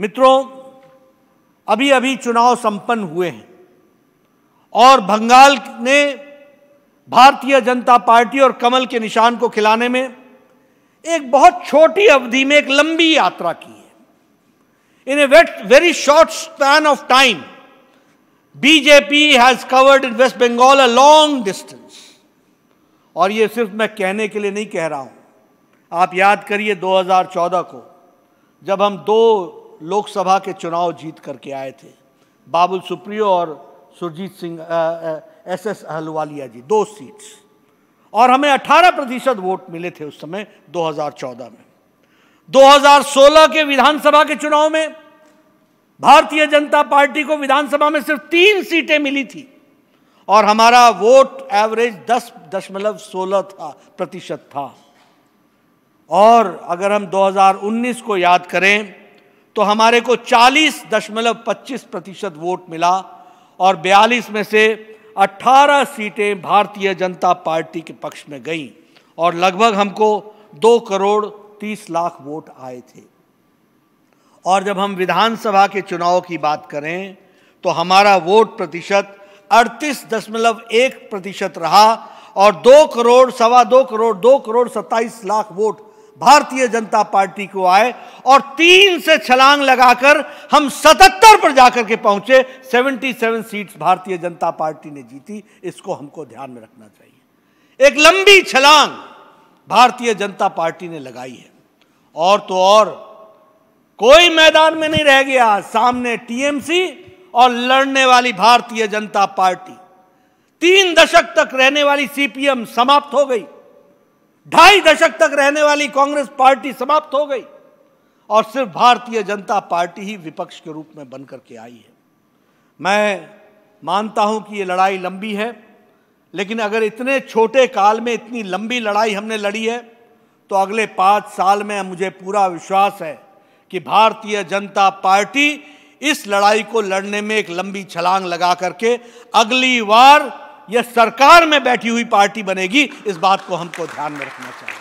मित्रों अभी अभी चुनाव संपन्न हुए हैं और बंगाल ने भारतीय जनता पार्टी और कमल के निशान को खिलाने में एक बहुत छोटी अवधि में एक लंबी यात्रा की है in a wait very short span of time BJP has covered in West Bengal a long distance और ये सिर्फ मैं कहने के लिए नहीं कह रहा हूं आप याद करिए 2014 को जब हम दो लोकसभा के चुनाव जीत करके आए थे बाबुल सुप्रियो और सुरजीत सिंह एस एस अहलवालिया जी दो सीट्स और हमें 18 प्रतिशत वोट मिले थे उस समय 2014 में 2016 के विधानसभा के चुनाव में भारतीय जनता पार्टी को विधानसभा में सिर्फ तीन सीटें मिली थी और हमारा वोट एवरेज दस दशमलव सोलह था प्रतिशत था और अगर हम 2019 को याद करें तो हमारे को चालीस दशमलव पच्चीस प्रतिशत वोट मिला और बयालीस में से 18 सीटें भारतीय जनता पार्टी के पक्ष में गईं और लगभग हमको दो करोड़ तीस लाख वोट आए थे और जब हम विधानसभा के चुनाव की बात करें तो हमारा वोट प्रतिशत अड़तीस दशमलव एक प्रतिशत रहा और दो करोड़ सवा दो करोड़ दो करोड़ सत्ताईस लाख वोट भारतीय जनता पार्टी को आए और तीन से छलांग लगाकर हम 77 पर जाकर के पहुंचे 77 सीट्स भारतीय जनता पार्टी ने जीती इसको हमको ध्यान में रखना चाहिए एक लंबी छलांग भारतीय जनता पार्टी ने लगाई है और तो और कोई मैदान में नहीं रह गया सामने टीएमसी और लड़ने वाली भारतीय जनता पार्टी तीन दशक तक रहने वाली सीपीएम समाप्त हो गई ढाई दशक तक रहने वाली कांग्रेस पार्टी समाप्त हो गई और सिर्फ भारतीय जनता पार्टी ही विपक्ष के रूप में बनकर के आई है मैं मानता हूं कि ये लड़ाई लंबी है लेकिन अगर इतने छोटे काल में इतनी लंबी लड़ाई हमने लड़ी है तो अगले पाँच साल में मुझे पूरा विश्वास है कि भारतीय जनता पार्टी इस लड़ाई को लड़ने में एक लंबी छलांग लगा करके अगली बार यह सरकार में बैठी हुई पार्टी बनेगी इस बात को हमको ध्यान में रखना चाहिए